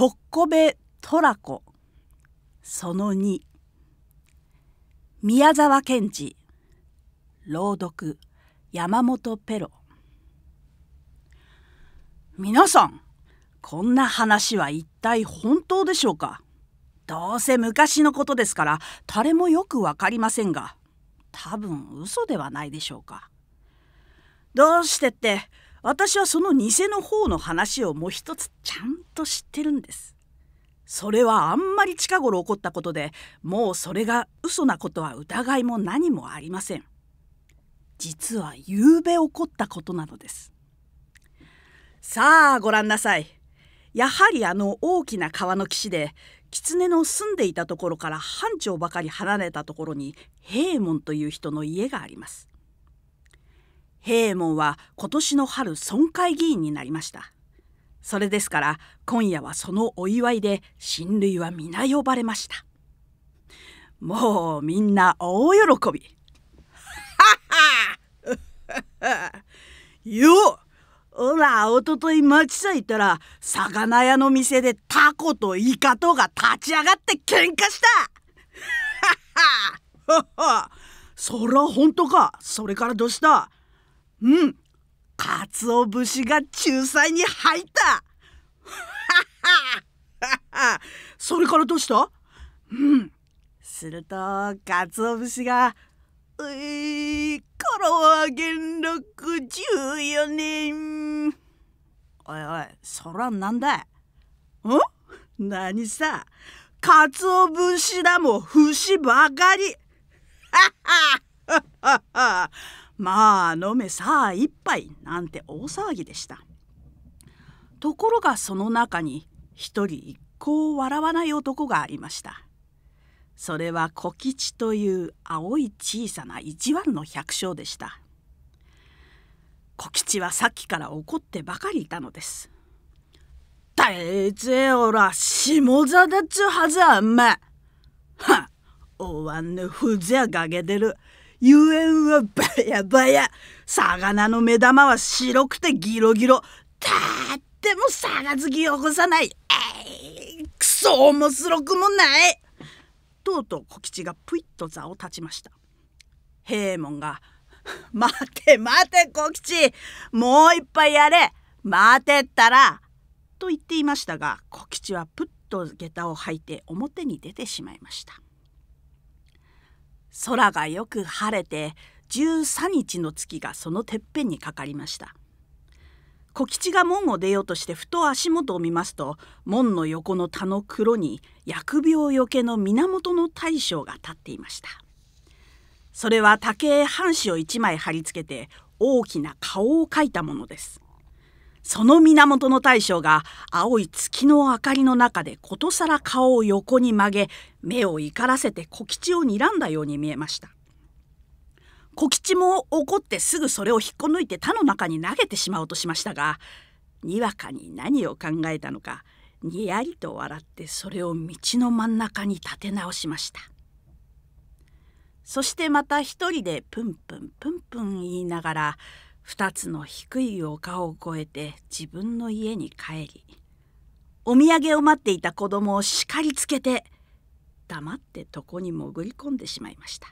特攻部トラコその2宮沢賢治朗読山本ペロ皆さんこんな話は一体本当でしょうかどうせ昔のことですから誰もよくわかりませんが多分嘘ではないでしょうかどうしてって私はその偽の方の話をもう一つちゃんと知ってるんです。それはあんまり近頃起こったことでもうそれが嘘なことは疑いも何もありません。実は夕べ起こったことなのです。さあご覧なさい。やはりあの大きな川の岸で狐の住んでいたところから半町ばかり離れたところに平門という人の家があります。平右衛門は今年の春村会議員になりましたそれですから今夜はそのお祝いで親類は皆呼ばれましたもうみんな大喜びはは よほらおととい町さ行たら魚屋の店でタコとイカとが立ち上がって喧嘩したはは そら本当かそれからどうしたうんかつお節が仲裁に入った それからどうしたうんするとかつお節が「ういからは元禄14年」おいおいそらなんだん何さかつお節だも節ばかりはははははまあ飲めさあ一杯なんて大騒ぎでしたところがその中に一人一向笑わない男がありましたそれは小吉という青い小さな一番の百姓でした小吉はさっきから怒ってばかりいたのです「大勢おら下座だっちゅうはずはんまはおわんぬふぜやがげでる遊園はバヤバヤ魚の目玉は白くてギロギロたっても魚好きを起こさないえー、くそ面白くもないとうとう小吉がぷいっと座を立ちました平門が「待て待て小吉もう一杯やれ待てったら」と言っていましたが小吉はぷっと下駄を履いて表に出てしまいました。空がよく晴れて13日の月がそのてっぺんにかかりました小吉が門を出ようとしてふと足元を見ますと門の横の田の黒に疫病よけの源の大将が立っていましたそれは竹へ半紙を一枚貼り付けて大きな顔を描いたものですその源の大将が青い月の明かりの中でことさら顔を横に曲げ目を怒らせて小吉を睨んだように見えました小吉も怒ってすぐそれを引っこ抜いて他の中に投げてしまおうとしましたがにわかに何を考えたのかにやりと笑ってそれを道の真ん中に立て直しましたそしてまた一人でプンプンプンプン言いながら二つの低い丘を越えて自分の家に帰りお土産を待っていた子供を叱りつけて黙って床に潜り込んでしまいました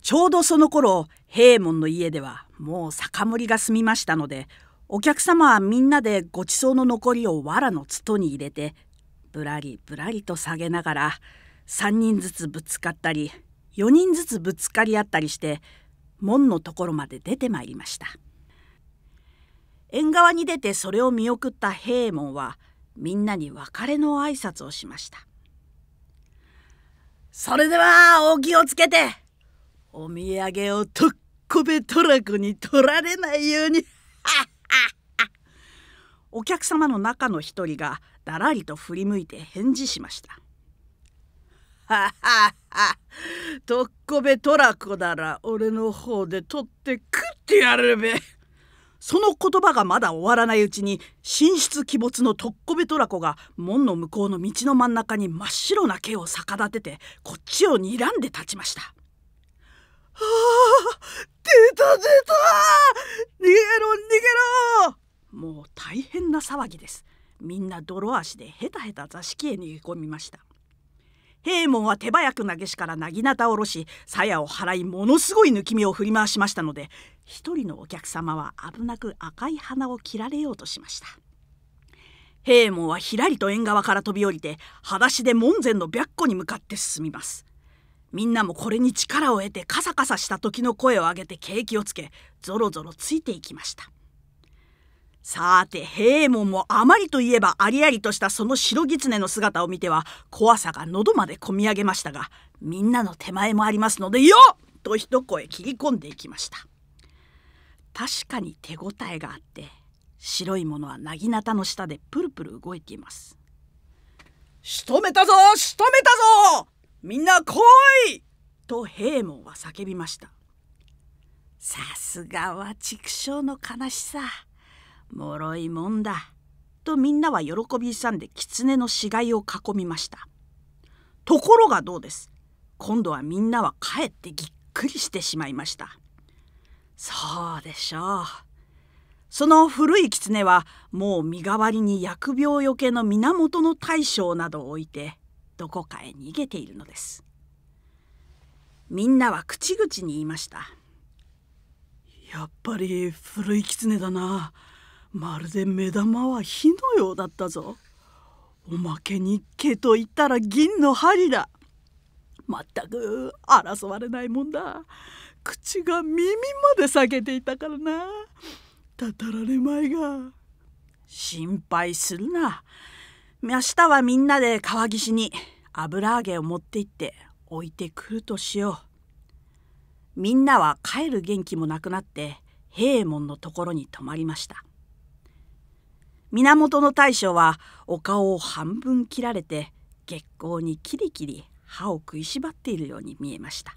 ちょうどその頃平門の家ではもう酒盛りが済みましたのでお客様はみんなでごちそうの残りを藁のつとに入れてぶらりぶらりと下げながら3人ずつぶつかったり4人ずつぶつかり合ったりして門のところまで出てまいりました縁側に出てそれを見送った平右衛門はみんなに別れの挨拶をしましたそれではお気をつけてお土産をとっこべトラコに取られないように お客様の中の一人がだらりと振り向いて返事しましたとっこべトラコなら俺の方で取って食ってやるべ。その言葉がまだ終わらないうちに神出鬼没のとっこべトラコが門の向こうの道の真ん中に真っ白な毛を逆立ててこっちを睨んで立ちました。あ出た出た逃げろ逃げろもう大変な騒ぎです。みんな泥足でヘタヘタ座敷へ逃げ込みました。平門は手早く投げしからなぎなたを下ろし鞘を払いものすごい抜き身を振り回しましたので一人のお客様は危なく赤い鼻を切られようとしました平門はひらりと縁側から飛び降りて裸足で門前の白虎に向かって進みますみんなもこれに力を得てカサカサした時の声を上げて景気をつけぞろぞろついていきましたさて平門もあまりといえばありありとしたその白狐の姿を見ては怖さが喉までこみ上げましたがみんなの手前もありますので「よっ!」と一声切り込んでいきました確かに手応えがあって白いものはなぎなたの下でプルプル動いています仕留めたぞ仕留めたぞみんな来いと平門は叫びましたさすがは畜生の悲しさもろいもんだ。とみんなは喜び勇んで狐の死骸を囲みました。ところがどうです。今度はみんなはかえってぎっくりしてしまいました。そうでしょう。その古い狐はもう身代わりに疫病よけの源の大将などを置いてどこかへ逃げているのです。みんなは口々に言いました。やっぱり古い狐だな。まるで目玉は火のようだったぞおまけに毛といったら銀の針だまったく争われないもんだ口が耳まで裂けていたからなたたられまいが心配するな明日はみんなで川岸に油揚げを持って行って置いてくるとしようみんなは帰る元気もなくなって平右衛門のところに泊まりました源の大将はお顔を半分切られて月光にキリキリ歯を食いしばっているように見えました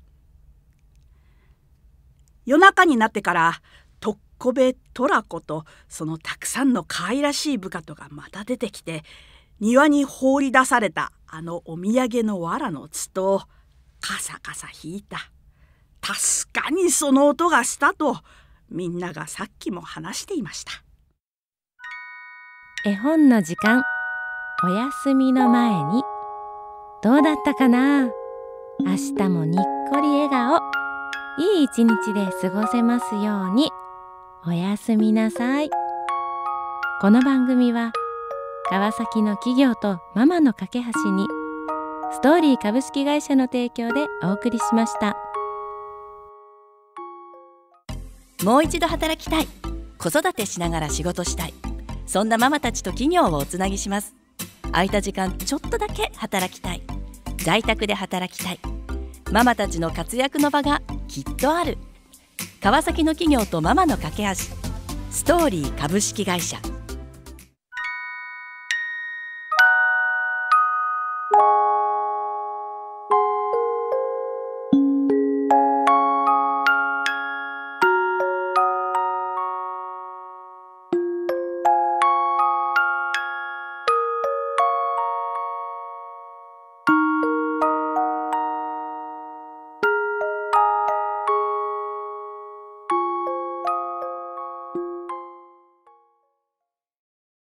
夜中になってからっこべトラコとそのたくさんの可愛らしい部下とがまた出てきて庭に放り出されたあのお土産の藁の筒とカサカサ引いた確かにその音がしたとみんながさっきも話していました。絵本の時間お休みの前にどうだったかな明日もにっこり笑顔いい一日で過ごせますようにおやすみなさいこの番組は川崎の企業とママの架け橋にストーリー株式会社の提供でお送りしましたもう一度働きたい子育てしながら仕事したいそんなママたちと企業をおつなぎします空いた時間ちょっとだけ働きたい在宅で働きたいママたちの活躍の場がきっとある川崎の企業とママの架け橋ストーリー株式会社